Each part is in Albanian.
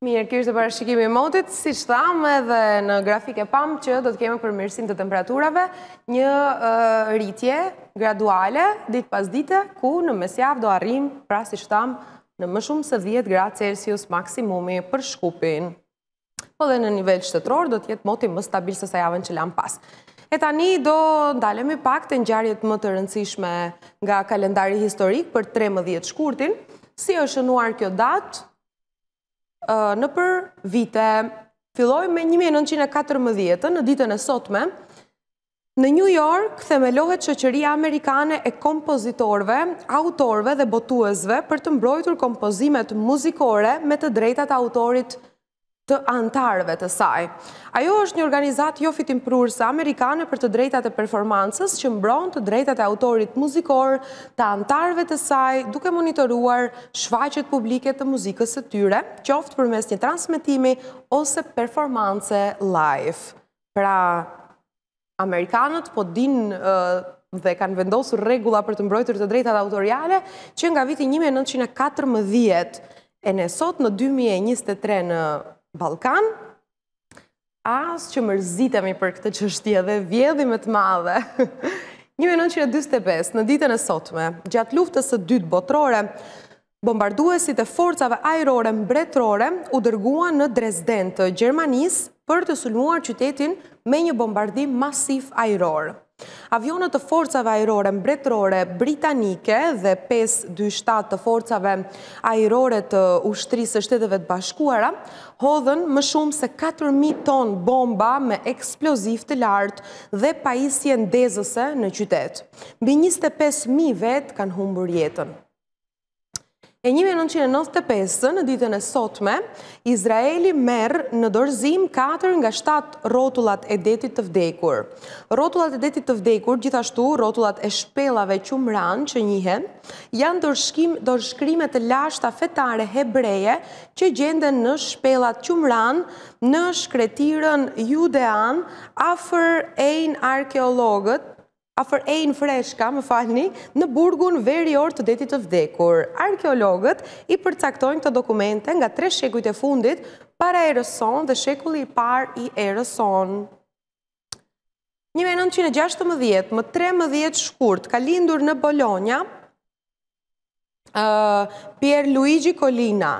Mirë, kërështë të parashikimi i motit, si që thamë edhe në grafik e pamë që do të kemi për të temperaturave, një rritje graduale, ditë pas dite, ku në mesjav do arrim, pra si që thamë, në më shumë se 10 gradë Celsius maksimumi për shkupin. Po dhe në nivel qëtëtror, do tjetë moti më stabil se sa javën që lam pas. E tani do ndalemi pak të njarjet më të rëndësishme nga kalendari historik për 13 shkurtin, Si është nuar kjo datë, në për vite, filloj me 1914, në ditën e sotme, në New York themelohet qëqëria amerikane e kompozitorve, autorve dhe botuezve për të mbrojtur kompozimet muzikore me të drejtat autorit të antarëve të saj. Ajo është një organizat jo fitim prurësë amerikane për të drejtate e performancës që mbron të drejtate e autorit muzikor të antarëve të saj duke monitoruar shfaqet publike të muzikës të tyre, qoftë për mes një transmitimi ose performance live. Pra, amerikanët po din dhe kanë vendosur regula për të mbrojtër të drejtate autoriale që nga viti 1914 e nësot në 2023 në Balkan, asë që mërzitemi për këtë qështje dhe vjedhime të madhe. 1925, në ditën e sotme, gjatë luftës e dytë botrore, bombarduesit e forcave aerore mbretrore u dërgua në Dresdentë, Gjermanisë, për të sulmuar qytetin me një bombardim masif aerorë. Avionët të forcave aerore mbretërore britanike dhe 527 të forcave aerore të ushtrisë shteteve të bashkuara hodhen më shumë se 4.000 ton bomba me eksploziv të lartë dhe pajisjen dezëse në qytetë. Bi 25.000 vetë kanë humbur jetën. E 1995, në ditën e sotme, Izraeli merë në dorëzim 4 nga 7 rotulat e detit të vdekur. Rotulat e detit të vdekur, gjithashtu rotulat e shpelave që mranë që njëhen, janë dorëshkrimet të lashta fetare hebreje që gjenden në shpelat që mranë në shkretiren judean afer e në arkeologët afer ejnë freshka, më falni, në burgun veri orë të detit të vdekur. Arkeologët i përcaktojnë të dokumente nga tre shekujt e fundit para erëson dhe shekulli i par i erëson. Një me 1916, më 13 shkurt, ka lindur në Bologna, Pierluigi Colina.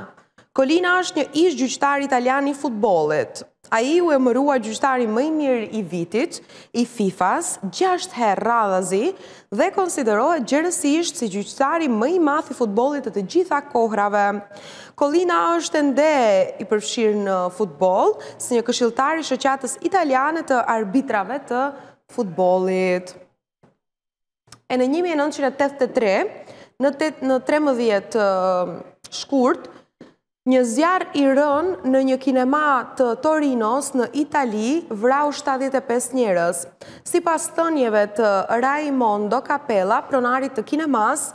Colina është një ish gjyqtar italiani futbolet. A i u e mërua gjyshtari mëj mirë i vitit, i FIFAs, gjasht her radhazi dhe konsiderohet gjërësisht si gjyshtari mëj math i futbolit të të gjitha kohrave. Kolina është ende i përfshirë në futbol, si një këshiltari shëqatës italiane të arbitrave të futbolit. E në 1983, në në 13 shkurt, Një zjarë i rënë në një kinema të Torinos në Itali vrau 75 njërës. Si pas thënjeve të Raimondo Capella, pronarit të kinemas,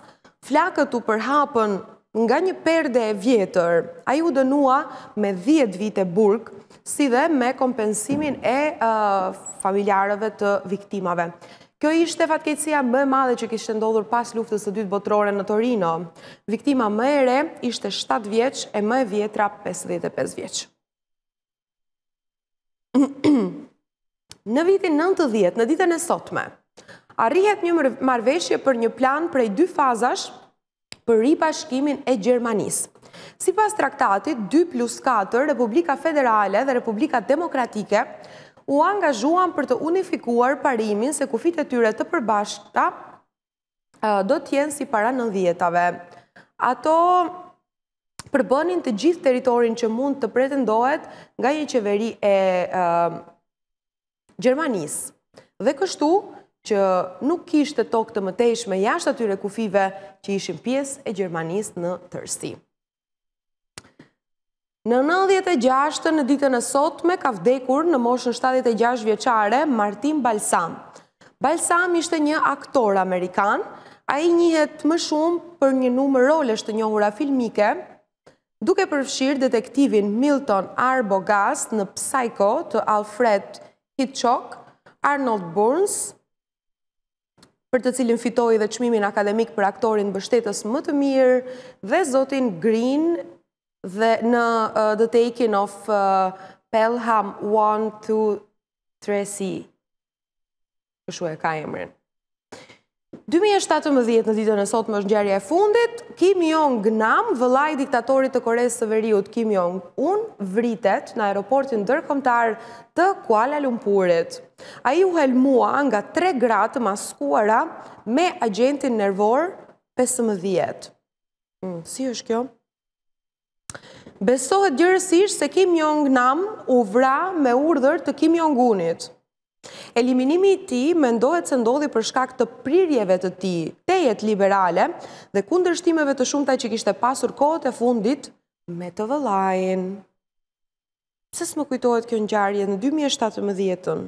flakët u përhapën nga një perde e vjetër. A ju dënua me 10 vite burg, si dhe me kompensimin e uh, familjarëve të viktimave. Kjo ishte fatkejtësia më madhe që kishtë ndodhur pas luftës të dytë botërore në Torino. Viktima më ere ishte 7 vjeq e më vjetra 55 vjeq. Në vitin 90, në ditën e sotme, arrihet një marveshje për një plan prej dy fazash për ripashkimin e Gjermanisë. Si pas traktatit, 2 plus 4, Republika Federale dhe Republika Demokratike u angazhuan për të unifikuar parimin se kufit e tyre të përbashkëta do t'jenë si para në dhjetave. Ato përbënin të gjithë teritorin që mund të pretendohet nga një qeveri e Gjermanis. Dhe kështu që nuk kishtë të tokë të mëtejshme jashtë atyre kufive që ishin pjesë e Gjermanis në tërsi. Në 96 në ditën e sotme ka vdekur në moshën 76 vjeqare Martin Balsam. Balsam ishte një aktor amerikan, a i njëhet më shumë për një numër roles të njohura filmike, duke përfshirë detektivin Milton R. Bogast në Psycho të Alfred Hitchcock, Arnold Burns, për të cilin fitoj dhe qmimin akademik për aktorin bështetës më të mirë, dhe zotin Green dhe në the taking of Pelham 1-2-3-C. Këshu e ka emrin. 2017 në ditën e sot më është njerëja e fundit, Kim Jong Nam, vëlaj diktatorit të Koresë së Veriut, Kim Jong Un, vritet në aeroportin dërkomtar të Kuala Lumpurit. A ju helmua nga tre gratë maskuara me agentin nervor 15. Hmm, si është kjo? besohet gjërësisht se Kim Jong-nam u vra me urdhër të Kim Jong-unit. Eliminimi ti mendohet se ndodhi për shkak të prirjeve të ti, tejet liberale dhe kundërshtimeve të shumëta që kishte pasur kohët e fundit me të vëllajin. Pse më kujtohet kjo në gjarje në 2017-ën?